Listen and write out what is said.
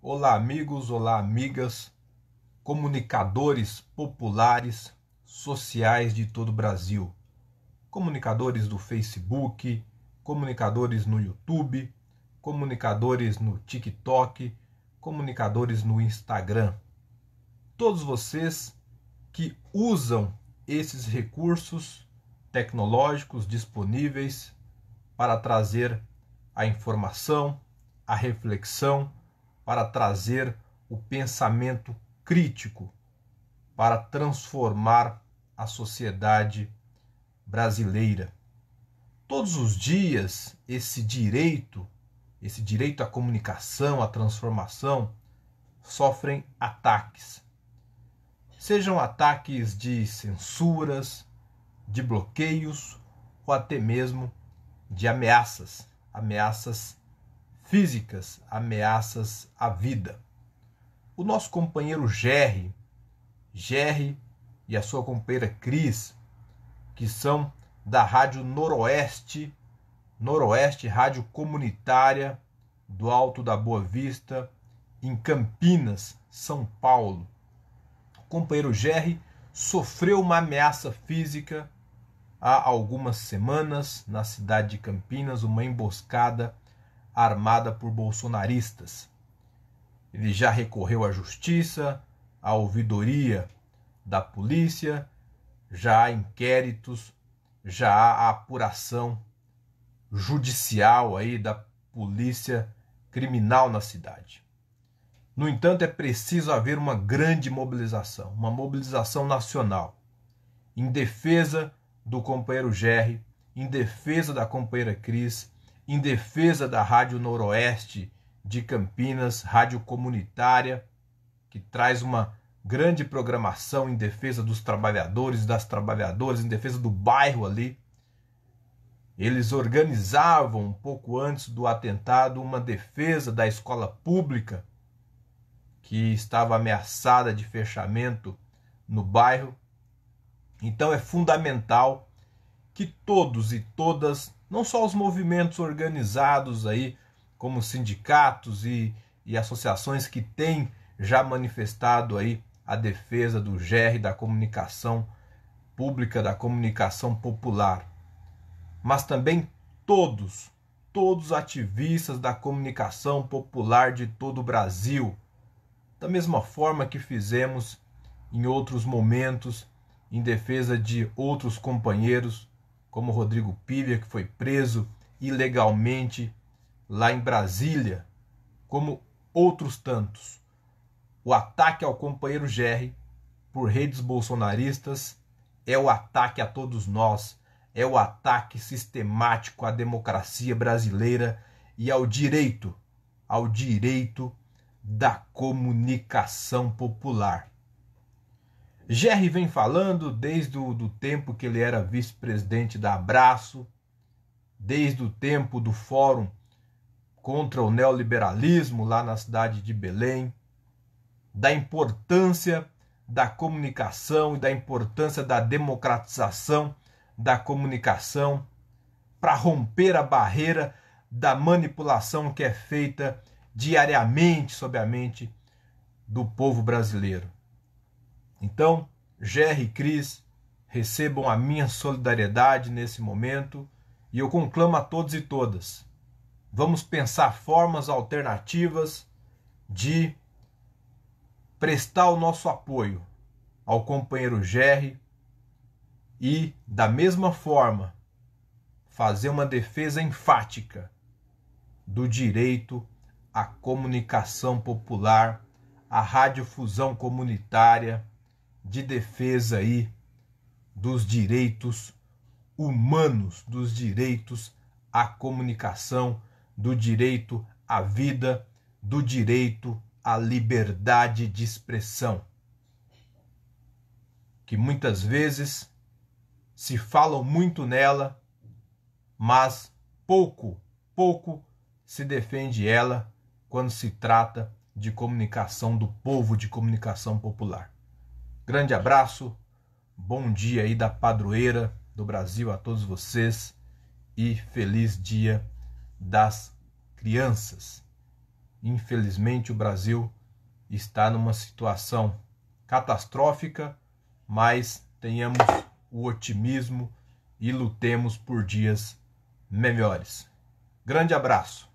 Olá, amigos, olá, amigas, comunicadores populares, sociais de todo o Brasil, comunicadores do Facebook, comunicadores no YouTube, comunicadores no TikTok, comunicadores no Instagram. Todos vocês que usam esses recursos tecnológicos disponíveis para trazer a informação, a reflexão para trazer o pensamento crítico, para transformar a sociedade brasileira. Todos os dias, esse direito, esse direito à comunicação, à transformação, sofrem ataques. Sejam ataques de censuras, de bloqueios ou até mesmo de ameaças, ameaças físicas, ameaças à vida. O nosso companheiro Gerry, Gerry e a sua companheira Cris, que são da Rádio Noroeste, Noroeste Rádio Comunitária do Alto da Boa Vista, em Campinas, São Paulo. O companheiro Gerry sofreu uma ameaça física há algumas semanas na cidade de Campinas, uma emboscada armada por bolsonaristas. Ele já recorreu à justiça, à ouvidoria da polícia, já há inquéritos, já há apuração judicial aí da polícia criminal na cidade. No entanto, é preciso haver uma grande mobilização, uma mobilização nacional, em defesa do companheiro Gerry, em defesa da companheira Cris, em defesa da Rádio Noroeste de Campinas, rádio comunitária, que traz uma grande programação em defesa dos trabalhadores, das trabalhadoras, em defesa do bairro ali. Eles organizavam um pouco antes do atentado uma defesa da escola pública que estava ameaçada de fechamento no bairro. Então é fundamental que todos e todas não só os movimentos organizados aí, como sindicatos e, e associações que têm já manifestado aí a defesa do GR da comunicação pública, da comunicação popular, mas também todos, todos os ativistas da comunicação popular de todo o Brasil, da mesma forma que fizemos em outros momentos em defesa de outros companheiros como Rodrigo Pivia, que foi preso ilegalmente lá em Brasília, como outros tantos. O ataque ao companheiro Gerry por redes bolsonaristas é o ataque a todos nós, é o ataque sistemático à democracia brasileira e ao direito, ao direito da comunicação popular. Gerry vem falando desde o do tempo que ele era vice-presidente da Abraço, desde o tempo do Fórum contra o Neoliberalismo lá na cidade de Belém, da importância da comunicação e da importância da democratização da comunicação para romper a barreira da manipulação que é feita diariamente sob a mente do povo brasileiro. Então, Gerry e Cris, recebam a minha solidariedade nesse momento e eu conclamo a todos e todas. Vamos pensar formas alternativas de prestar o nosso apoio ao companheiro Gerry e, da mesma forma, fazer uma defesa enfática do direito à comunicação popular, à radiofusão comunitária de defesa aí dos direitos humanos, dos direitos à comunicação, do direito à vida, do direito à liberdade de expressão. Que muitas vezes se fala muito nela, mas pouco, pouco se defende ela quando se trata de comunicação do povo, de comunicação popular. Grande abraço, bom dia aí da padroeira do Brasil a todos vocês e feliz dia das crianças. Infelizmente, o Brasil está numa situação catastrófica, mas tenhamos o otimismo e lutemos por dias melhores. Grande abraço!